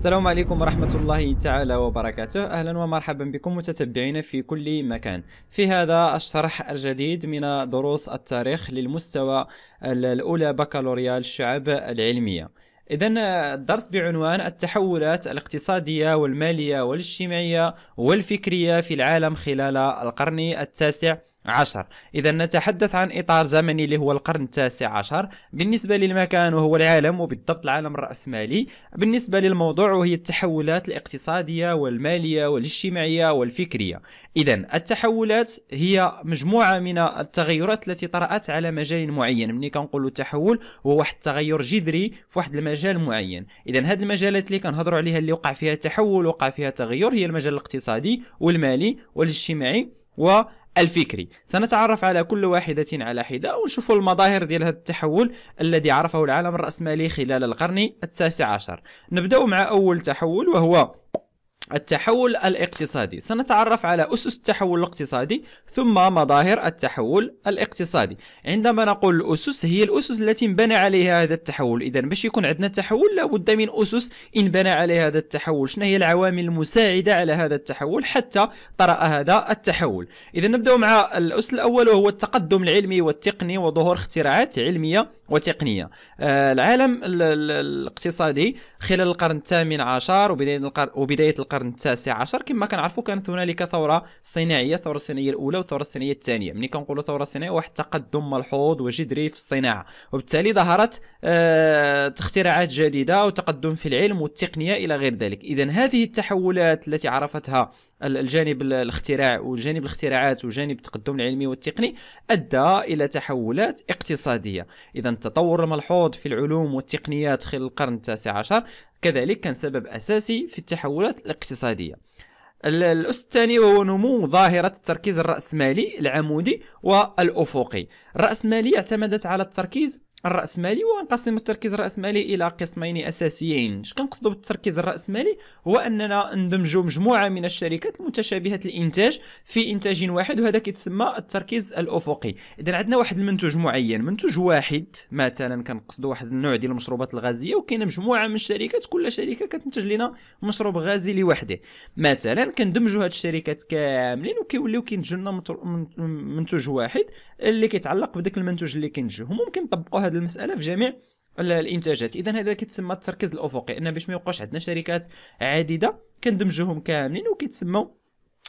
السلام عليكم ورحمة الله تعالى وبركاته أهلا ومرحبا بكم متتبعين في كل مكان في هذا الشرح الجديد من دروس التاريخ للمستوى الأولى بكالوريا الشعب العلمية إذا الدرس بعنوان التحولات الاقتصادية والمالية والاجتماعية والفكرية في العالم خلال القرن التاسع عشر إذا نتحدث عن إطار زمني اللي هو القرن التاسع عشر بالنسبة للمكان وهو العالم وبالضبط العالم الرأسمالي بالنسبة للموضوع وهي التحولات الاقتصادية والمالية والاجتماعية والفكرية إذا التحولات هي مجموعة من التغيرات التي طرأت على مجال معين ملي كنقولوا تحول هو واحد التغير جذري في واحد المجال معين إذا هاد المجالات اللي كنهضروا عليها اللي وقع فيها تحول وقع فيها تغير هي المجال الاقتصادي والمالي والاجتماعي و الفكري سنتعرف على كل واحدة على حدة ونشوف المظاهر ديال هذا التحول الذي عرفه العالم الرأسمالي خلال القرن التاسع عشر نبدأ مع أول تحول وهو التحول الاقتصادي سنتعرف على أسس التحول الاقتصادي ثم مظاهر التحول الاقتصادي عندما نقول الأسس هي الأسس التي انبنى عليها هذا التحول إذا باش يكون عندنا تحول لابد من أسس انبنى عليها هذا التحول شنو هي العوامل المساعدة على هذا التحول حتى طرأ هذا التحول إذا نبدأ مع الأسس الأول وهو التقدم العلمي والتقني وظهور اختراعات علمية وتقنية آه، العالم الاقتصادي خلال القرن الثامن عشر وبداية القرن القرن التاسع عشر كما كنعرفوا كانت هنالك ثوره صناعيه الثوره الصناعيه الاولى والثوره الصناعيه الثانيه ملي كنقولوا ثوره صناعيه واحد التقدم ملحوظ وجذري في الصناعه وبالتالي ظهرت آه اختراعات جديده وتقدم في العلم والتقنيه الى غير ذلك اذا هذه التحولات التي عرفتها الجانب الاختراع وجانب الاختراعات وجانب التقدم العلمي والتقني ادى الى تحولات اقتصاديه اذا التطور الملحوظ في العلوم والتقنيات خلال القرن التاسع عشر كذلك كان سبب اساسي في التحولات الاقتصاديه الأس الثاني وهو نمو ظاهرة التركيز الرأسمالي العمودي والأفقي الرأسمالية اعتمدت على التركيز الراسمالي وغنقسم التركيز الراسمالي الى قسمين اساسيين اش كنقصدوا بالتركيز الراسمالي هو اننا ندمجوا مجموعه من الشركات المتشابهه الانتاج في انتاج واحد وهذا كيتسمى التركيز الافقي اذا عندنا واحد المنتوج معين منتوج واحد مثلا كنقصدوا واحد النوع ديال المشروبات الغازيه وكاينه مجموعه من الشركات كل شركه كتنتج لنا مشروب غازي لوحده مثلا كندمجوا هاد الشركات كاملين وكيوليو كينتجوا لنا منتوج واحد اللي كيتعلق بداك المنتوج اللي كينتجوه وممكن نطبقوا هذه المساله في جميع الانتاجات اذا هذا كيتسمى التركيز الافقي ان باش ما يبقاش عندنا شركات عديده كندمجوهم كاملين وكيتسموا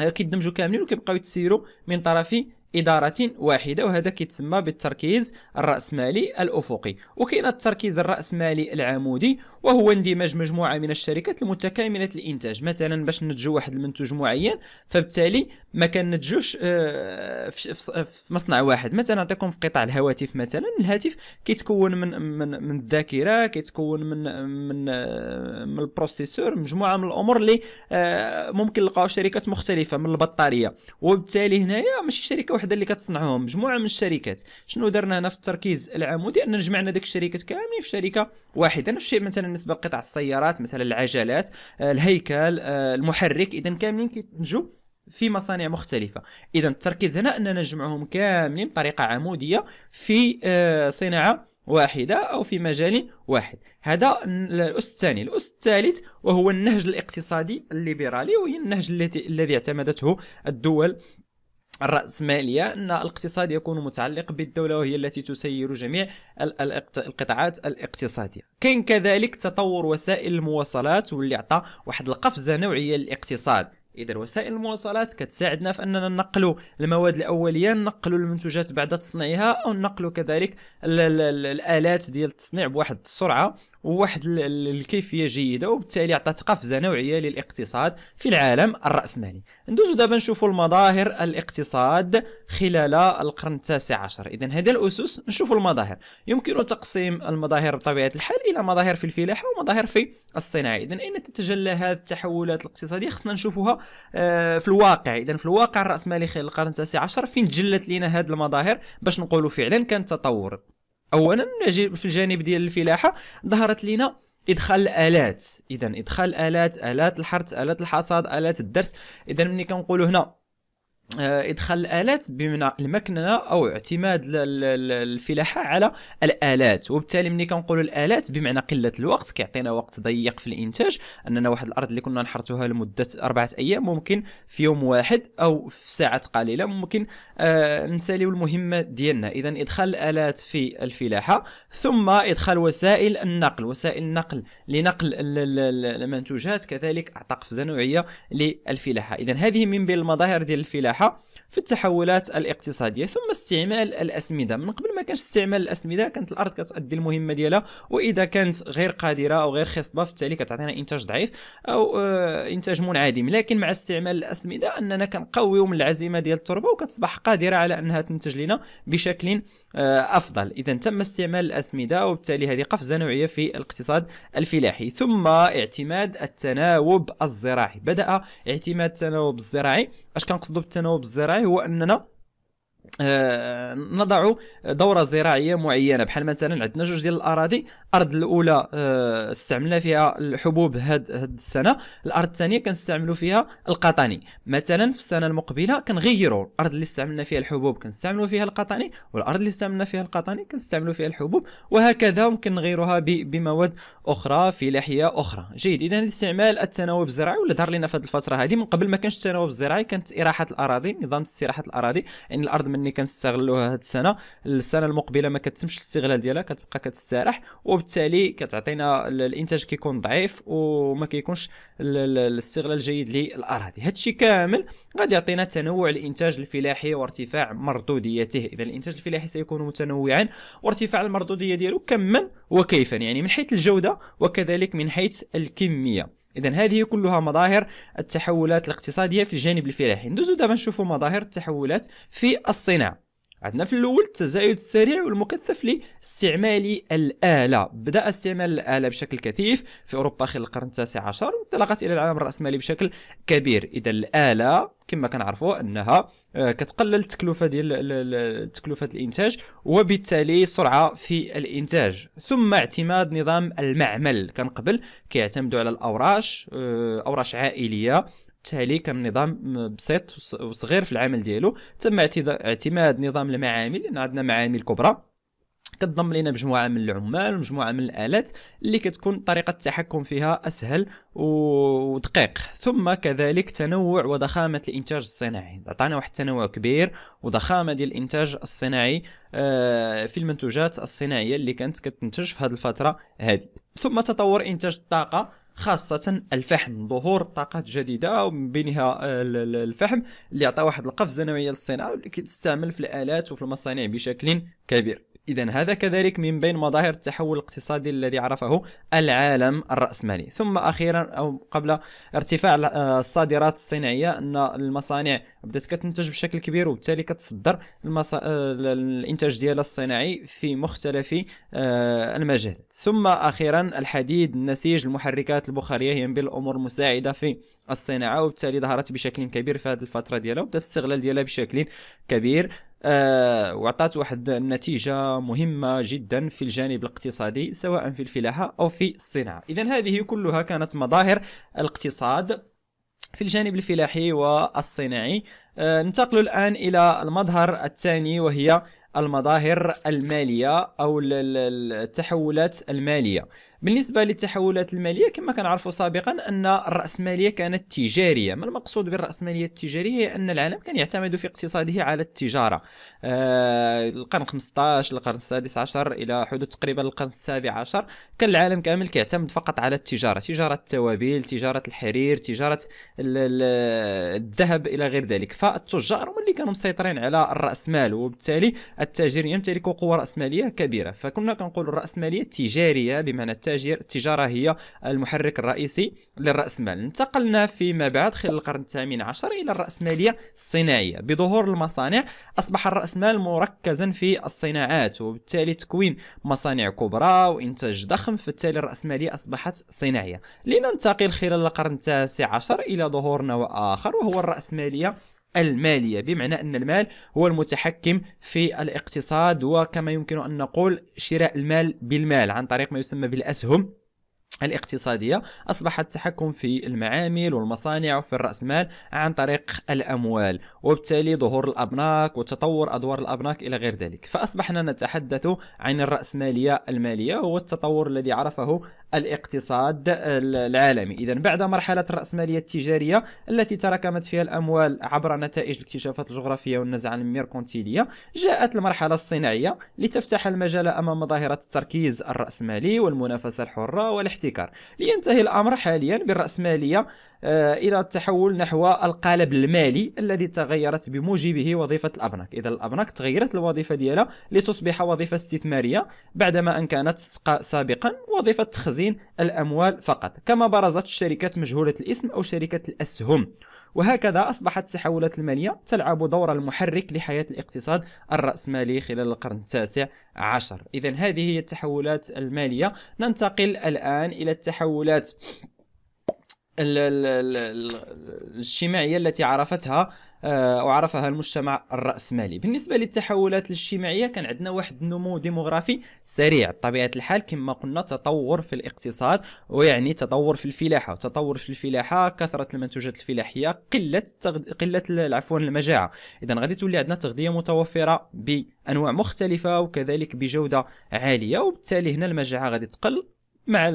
آه، كيدمجوا كاملين وكيبقاو يتسيروا من طرف إدارة واحدة وهذا كيتسمى بالتركيز الرأسمالي الأفقي وكاين التركيز الرأسمالي العمودي وهو اندماج مجموعة من الشركات المتكاملة الإنتاج مثلا باش نتجو واحد المنتوج معين فبالتالي ما نتجوش آه، في مصنع واحد مثلا نعطيكم في قطاع الهواتف مثلا الهاتف كيتكون من من من الذاكرة كيتكون من من آه، من البروسيسور مجموعة من الأمور اللي آه، ممكن نلقاو شركات مختلفة من البطارية وبالتالي هنايا ماشي شركة واحدة الوحده اللي كتصنعهم مجموعه من الشركات شنو درنا هنا في التركيز العمودي ان جمعنا ديك الشركات كاملين في شركه واحده نفس الشيء مثلا بالنسبه لقطع السيارات مثلا العجلات آه، الهيكل آه، المحرك اذا كاملين كينتجوا في مصانع مختلفة إذا التركيز هنا أننا نجمعهم كاملين بطريقة عمودية في آه، صناعة واحدة أو في مجال واحد هذا الأس الثاني الأس الثالث وهو النهج الاقتصادي الليبرالي وهي النهج الذي اعتمدته الدول الرأسمالية أن الاقتصاد يكون متعلق بالدولة وهي التي تسير جميع القطاعات الاقتصادية كاين كذلك تطور وسائل المواصلات واللي عطى واحد القفزة نوعية للاقتصاد اذا وسائل المواصلات كتساعدنا في اننا ننقلوا المواد الاوليه ننقلوا المنتوجات بعد تصنيعها او ننقلوا كذلك الالات ديال التصنيع بواحد السرعه وواحد الكيفيه جيده وبالتالي عطات قفزه نوعيه للاقتصاد في العالم الراسمالي ندوزو دابا نشوفوا المظاهر الاقتصاد خلال القرن التاسع عشر اذا هذه الاسس نشوفوا المظاهر يمكن تقسيم المظاهر بطبيعه الحال الى مظاهر في الفلاحه ومظاهر في الصناعه اذا اين تتجلى هذه التحولات الاقتصاديه خصنا نشوفوها آه، في الواقع اذا في الواقع الراسمالي خلال القرن التاسع عشر فين تجلت لنا هذه المظاهر باش نقولوا فعلا كان تطور اولا في الجانب ديال الفلاحه ظهرت لنا ادخال الالات اذا ادخال الالات الات الحرث الات الحصاد الات الدرس اذا ملي كنقولوا هنا آه، ادخال الالات بمعنى المكنه او اعتماد الفلاحه على الالات وبالتالي ملي كنقولوا الالات بمعنى قله الوقت كيعطينا وقت ضيق في الانتاج اننا واحد الارض اللي كنا نحرتوها لمده اربعه ايام ممكن في يوم واحد او في ساعات قليله ممكن آه نساليو المهمه ديالنا اذا ادخال الالات في الفلاحه ثم ادخال وسائل النقل وسائل النقل لنقل المنتوجات كذلك اعطى قفزه نوعيه للفلاحه اذا هذه من بين المظاهر ديال الفلاحه 好，في التحولات الاقتصاديه ثم استعمال الاسمده من قبل ما كانش استعمال الاسمده كانت الارض كتادي المهمه ديالها واذا كانت غير قادره او غير خصبه فبالتالي كتعطينا انتاج ضعيف او آه، انتاج منعدم لكن مع استعمال الاسمده اننا كنقويو من العزيمه ديال التربه وكتصبح قادره على انها تنتج لنا بشكل آه، افضل اذا تم استعمال الاسمده وبالتالي هذه قفزه نوعيه في الاقتصاد الفلاحي ثم اعتماد التناوب الزراعي بدا اعتماد التناوب الزراعي اش كنقصدوا بالتناوب الزراعي هو اننا آه، نضع دوره زراعيه معينه بحال مثلا عندنا جوج ديال الاراضي الارض الاولى آه، استعملنا فيها الحبوب هاد هاد السنه الارض الثانيه كنستعملوا فيها القطاني مثلا في السنه المقبله كنغيروا الارض اللي استعملنا فيها الحبوب كنستعملوا فيها القطاني والارض اللي استعملنا فيها القطاني كنستعملوا فيها الحبوب وهكذا ممكن نغيروها بمواد اخرى فلاحيه اخرى جيد اذا الاستعمال التناوب الزراعي ولا ظهر لنا في هذه الفتره هذه من قبل ما كانش التناوب الزراعي كانت اراحه الاراضي نظام استراحه الاراضي يعني الارض مني كنستغلوها هذه السنه السنه المقبله ما كتمش الاستغلال ديالها كتبقى كتستراح وبالتالي كتعطينا الانتاج كيكون ضعيف وما كيكونش الاستغلال الجيد للاراضي هادشي كامل غادي يعطينا تنوع الانتاج الفلاحي وارتفاع مردوديته اذا الانتاج الفلاحي سيكون متنوعا وارتفاع المردوديه ديالو كما وكيفا يعني من حيث الجوده وكذلك من حيث الكميه اذا هذه كلها مظاهر التحولات الاقتصاديه في الجانب الفلاحي ندوزو دابا نشوفوا مظاهر التحولات في الصناعه عندنا في الاول التزايد السريع والمكثف لاستعمال الاله بدا استعمال الاله بشكل كثيف في اوروبا خلال القرن التاسع عشر انطلقت الى العالم الراسمالي بشكل كبير اذا الاله كما كنعرفوا انها آه، كتقلل التكلفه ديال تكلفه الانتاج وبالتالي سرعه في الانتاج ثم اعتماد نظام المعمل كان قبل كيعتمدوا على الاوراش آه، اوراش عائليه التعليق كان نظام بسيط وصغير في العمل ديالو تم اعتماد نظام المعامل لان عندنا معامل كبرى كتضم لنا مجموعه من العمال ومجموعه من الالات اللي كتكون طريقه التحكم فيها اسهل ودقيق ثم كذلك تنوع وضخامه الانتاج الصناعي عطانا واحد التنوع كبير وضخامه ديال الانتاج الصناعي آه، في المنتوجات الصناعيه اللي كانت كتنتج في هذه الفتره هذه ثم تطور انتاج الطاقه خاصة الفحم ظهور طاقات جديدة ومن بينها آه، الفحم اللي يعطي واحد القفزة نوعية للصناعة واللي كتستعمل في الآلات وفي المصانع بشكل كبير إذا هذا كذلك من بين مظاهر التحول الاقتصادي الذي عرفه العالم الرأسمالي ثم أخيرا أو قبل ارتفاع آه، الصادرات الصناعية أن المصانع بدأت كتنتج بشكل كبير وبالتالي كتصدر المصا... آه، الإنتاج ديالها الصناعي في مختلف آه، المجالات ثم أخيرا الحديد النسيج المحركات البخارية هي من بين الأمور المساعدة في الصناعة وبالتالي ظهرت بشكل كبير في هذه الفترة ديالها وبدأت الاستغلال ديالها بشكل كبير آه، وعطات واحد النتيجة مهمة جدا في الجانب الاقتصادي سواء في الفلاحة أو في الصناعة إذا هذه كلها كانت مظاهر الاقتصاد في الجانب الفلاحي والصناعي آه ننتقل الآن إلى المظهر الثاني وهي المظاهر المالية أو التحولات المالية بالنسبه للتحولات الماليه كما كنعرفوا سابقا ان الراسماليه كانت تجاريه ما المقصود بالراسماليه التجاريه هي ان العالم كان يعتمد في اقتصاده على التجاره آه القرن 15 القرن السادس عشر الى حدود تقريبا القرن السابع عشر كان العالم كامل كيعتمد فقط على التجاره تجاره التوابل تجاره الحرير تجاره الذهب الى غير ذلك فالتجار هم اللي كانوا مسيطرين على الراسمال وبالتالي التاجر يمتلك قوه راسماليه كبيره فكنا كنقول الراسماليه التجاريه بمعنى التاجر التاجر التجاره هي المحرك الرئيسي للراسمال انتقلنا فيما بعد خلال القرن الثامن عشر الى الراسماليه الصناعيه بظهور المصانع اصبح الراسمال مركزا في الصناعات وبالتالي تكوين مصانع كبرى وانتاج ضخم فبالتالي الراسماليه اصبحت صناعيه لننتقل خلال القرن التاسع عشر الى ظهور نوع اخر وهو الراسماليه المالية بمعنى أن المال هو المتحكم في الاقتصاد وكما يمكن أن نقول شراء المال بالمال عن طريق ما يسمى بالأسهم الاقتصادية أصبح التحكم في المعامل والمصانع وفي المال عن طريق الأموال وبالتالي ظهور الأبناك وتطور أدوار الأبناك إلى غير ذلك فأصبحنا نتحدث عن الرأسمالية المالية هو التطور الذي عرفه الاقتصاد العالمي إذا بعد مرحلة الرأسمالية التجارية التي تراكمت فيها الأموال عبر نتائج الاكتشافات الجغرافية والنزعة الميركونتيلية جاءت المرحلة الصناعية لتفتح المجال أمام ظاهرة التركيز الرأسمالي والمنافسة الحرة والاحتكار لينتهي الأمر حاليا بالرأسمالية آه، الى التحول نحو القالب المالي الذي تغيرت بموجبه وظيفه الابنك اذا الابنك تغيرت الوظيفه ديالها لتصبح وظيفه استثماريه بعدما ان كانت سابقا وظيفه تخزين الاموال فقط كما برزت الشركات مجهوله الاسم او شركه الاسهم وهكذا أصبحت التحولات المالية تلعب دور المحرك لحياة الاقتصاد الرأسمالي خلال القرن التاسع عشر إذا هذه هي التحولات المالية ننتقل الآن إلى التحولات الاجتماعيه التي عرفتها آه، وعرفها المجتمع الرأسمالي بالنسبة للتحولات الاجتماعية كان عندنا واحد النمو ديموغرافي سريع بطبيعة الحال كما قلنا تطور في الاقتصاد ويعني تطور في الفلاحة وتطور في الفلاحة كثرة المنتوجات الفلاحية قلة التغد... قلة عفوا المجاعة إذا غادي تولي عندنا تغذية متوفرة بأنواع مختلفة وكذلك بجودة عالية وبالتالي هنا المجاعة غادي تقل مع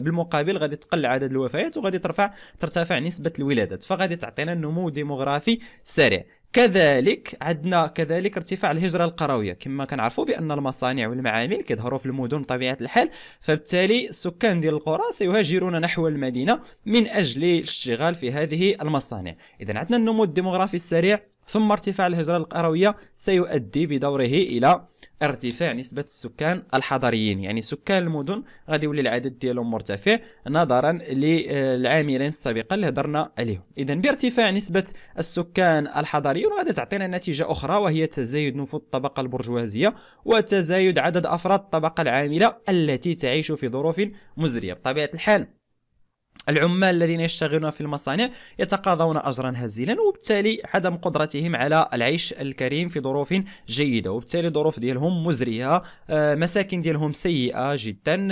بالمقابل غادي تقل عدد الوفيات وغادي ترفع ترتفع نسبه الولادات فغادي تعطينا نمو ديموغرافي سريع كذلك عندنا كذلك ارتفاع الهجره القرويه كما كنعرفوا بان المصانع والمعامل كيظهروا في المدن بطبيعه الحال فبالتالي السكان ديال القرى سيهاجرون نحو المدينه من اجل الاشتغال في هذه المصانع اذا عندنا النمو الديموغرافي السريع ثم ارتفاع الهجرة القروية سيؤدي بدوره إلى ارتفاع نسبة السكان الحضريين يعني سكان المدن غادي يولي العدد ديالهم مرتفع نظرا للعاملين السابقة اللي هضرنا عليهم إذا بارتفاع نسبة السكان الحضريين غادي تعطينا نتيجة أخرى وهي تزايد نفوذ الطبقة البرجوازية وتزايد عدد أفراد الطبقة العاملة التي تعيش في ظروف مزرية بطبيعة الحال العمال الذين يشتغلون في المصانع يتقاضون أجرا هزيلا وبالتالي عدم قدرتهم على العيش الكريم في ظروف جيدة وبالتالي الظروف ديالهم مزرية آه، مساكن ديالهم سيئة جدا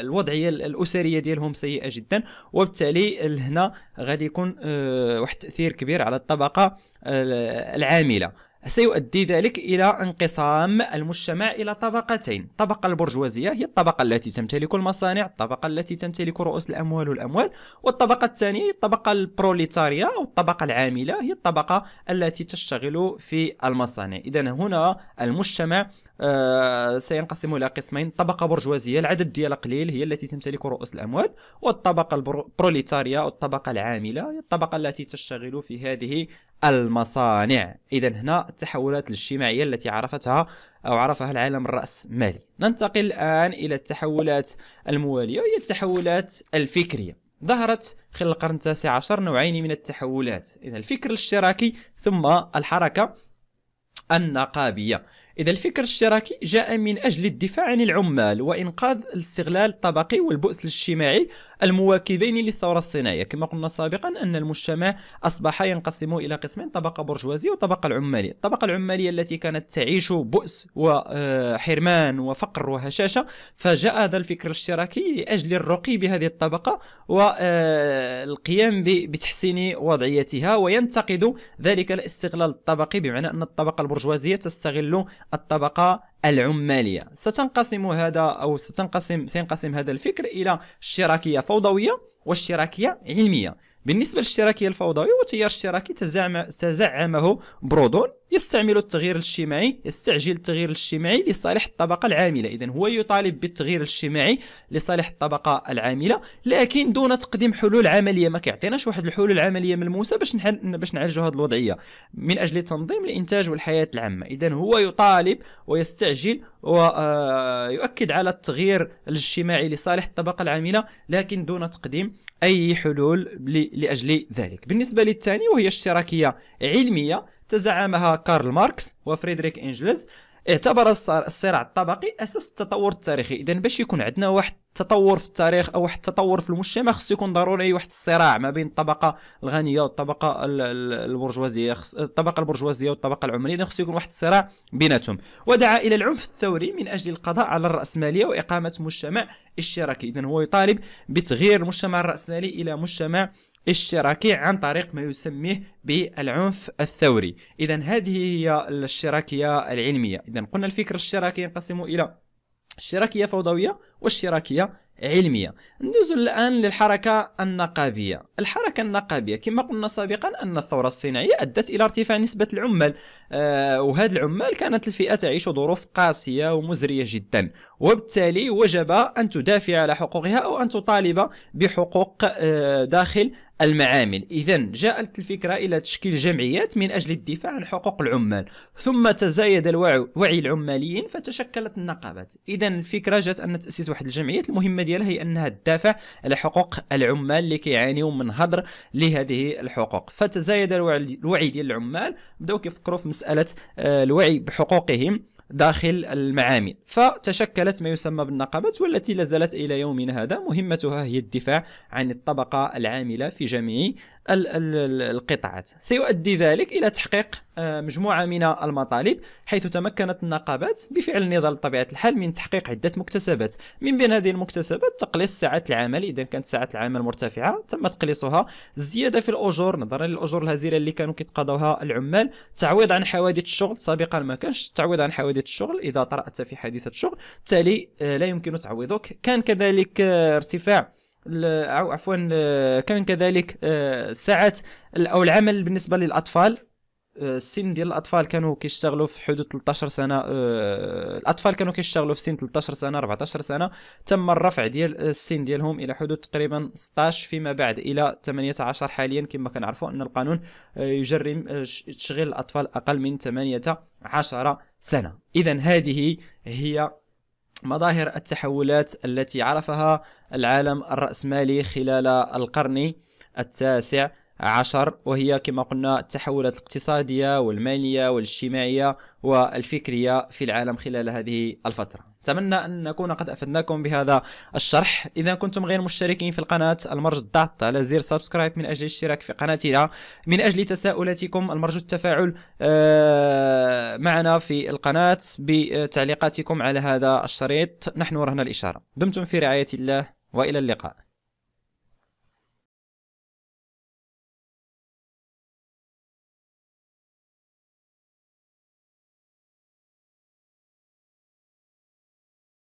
الوضعية الأسرية ديالهم سيئة جدا وبالتالي هنا غادي يكون آه، واحد التأثير كبير على الطبقة آه، العاملة سيؤدي ذلك إلى انقسام المجتمع إلى طبقتين الطبقة البرجوازية هي الطبقة التي تمتلك المصانع الطبقة التي تمتلك رؤوس الأموال والأموال والطبقة الثانية هي الطبقة البروليتارية أو الطبقة العاملة هي الطبقة التي تشتغل في المصانع إذا هنا المجتمع آه سينقسم الى قسمين طبقه برجوازيه العدد ديالها قليل هي التي تمتلك رؤوس الاموال والطبقه البروليتاريه او الطبقه العامله هي الطبقه التي تشتغل في هذه المصانع إذا هنا التحولات الاجتماعية التي عرفتها أو عرفها العالم الرأسمالي ننتقل الآن إلى التحولات الموالية وهي التحولات الفكرية ظهرت خلال القرن التاسع عشر نوعين من التحولات إذا الفكر الاشتراكي ثم الحركة النقابية إذا الفكر الاشتراكي جاء من أجل الدفاع عن العمال وإنقاذ الاستغلال الطبقي والبؤس الاجتماعي المواكبين للثورة الصناعية كما قلنا سابقا أن المجتمع أصبح ينقسم إلى قسمين طبقة برجوازية وطبقة العمالية الطبقة العمالية التي كانت تعيش بؤس وحرمان وفقر وهشاشة فجاء هذا الفكر الاشتراكي لأجل الرقي بهذه الطبقة والقيام بتحسين وضعيتها وينتقد ذلك الاستغلال الطبقي بمعنى أن الطبقة البرجوازية تستغل الطبقة العماليه ستنقسم هذا او ستنقسم سينقسم هذا الفكر الى اشتراكيه فوضويه واشتراكيه علميه بالنسبه للاشتراكيه الفوضويه هو تيار اشتراكي تزعمه برودون يستعمل التغيير الاجتماعي يستعجل التغيير الاجتماعي لصالح الطبقة العاملة إذا هو يطالب بالتغيير الاجتماعي لصالح الطبقة العاملة لكن دون تقديم حلول عملية ما كيعطيناش واحد الحلول العملية ملموسة باش نحل باش نعالجوا هذه الوضعية من أجل تنظيم الإنتاج والحياة العامة إذا هو يطالب ويستعجل ويؤكد آه، على التغيير الاجتماعي لصالح الطبقة العاملة لكن دون تقديم أي حلول لأجل ذلك بالنسبة للثاني وهي اشتراكية علمية تزعمها كارل ماركس وفريدريك انجلز اعتبر الصراع الطبقي اساس التطور التاريخي اذا باش يكون عندنا واحد التطور في التاريخ او واحد التطور في المجتمع خص يكون ضروري واحد الصراع ما بين الطبقه الغنيه والطبقه البرجوازيه الطبقه البرجوازيه والطبقه العمريه خص يكون واحد الصراع بيناتهم ودعا الى العنف الثوري من اجل القضاء على الراسماليه واقامه مجتمع اشتراكي اذا هو يطالب بتغيير المجتمع الراسمالي الى مجتمع اشتراكي عن طريق ما يسميه بالعنف الثوري إذا هذه هي الاشتراكية العلمية إذا قلنا الفكر الاشتراكي ينقسم إلى اشتراكية فوضوية واشتراكيه علمية ندوز الآن للحركة النقابية الحركة النقابية كما قلنا سابقا أن الثورة الصناعية أدت إلى ارتفاع نسبة العمال آه وهذه العمال كانت الفئة تعيش ظروف قاسية ومزرية جدا وبالتالي وجب أن تدافع على حقوقها أو أن تطالب بحقوق آه داخل المعامل إذا جاءت الفكرة إلى تشكيل جمعيات من أجل الدفاع عن حقوق العمال ثم تزايد الوعي العماليين فتشكلت النقابات إذا الفكرة جاءت أن تأسيس واحد الجمعيات المهمة ديالها هي أنها تدافع على حقوق العمال اللي كيعانيوا من هدر لهذه الحقوق فتزايد الوعي ديال العمال بداو كيفكروا في مسألة آه، الوعي بحقوقهم داخل المعامل فتشكلت ما يسمى بالنقابات والتي لازالت إلى يومنا هذا مهمتها هي الدفاع عن الطبقة العاملة في جميع القطاعات سيؤدي ذلك إلى تحقيق آه، مجموعة من المطالب حيث تمكنت النقابات بفعل نضال بطبيعة الحال من تحقيق عدة مكتسبات من بين هذه المكتسبات تقليص ساعات العمل إذا كانت ساعات العمل مرتفعة تم تقليصها الزيادة في الأجور نظرا للأجور الهزيلة اللي كانوا كيتقاضوها العمال تعويض عن حوادث الشغل سابقا ما كانش تعويض عن حوادث الشغل إذا طرأت في حادثة شغل بالتالي آه، لا يمكن تعويضك كان كذلك آه، ارتفاع او عفوا آه، كان كذلك آه، ساعات او العمل بالنسبه للاطفال آه، السن ديال الاطفال كانوا كيشتغلوا في حدود 13 سنه الاطفال كانوا كيشتغلوا في سن 13 سنه 14 سنه تم الرفع ديال السن ديالهم الى حدود تقريبا 16 فيما بعد الى 18 حاليا كما كنعرفوا ان القانون يجرم تشغيل الاطفال اقل من 18 سنه اذا هذه هي مظاهر التحولات التي عرفها العالم الرأسمالي خلال القرن التاسع عشر وهي كما قلنا التحولات الاقتصادية والمالية والاجتماعية والفكرية في العالم خلال هذه الفترة أتمنى أن نكون قد أفدناكم بهذا الشرح إذا كنتم غير مشتركين في القناة المرجو الضغط على زر سبسكرايب من أجل الاشتراك في قناتنا من أجل تساؤلاتكم المرجو التفاعل آه، معنا في القناة بتعليقاتكم على هذا الشريط نحن رهن الإشارة دمتم في رعاية الله والى اللقاء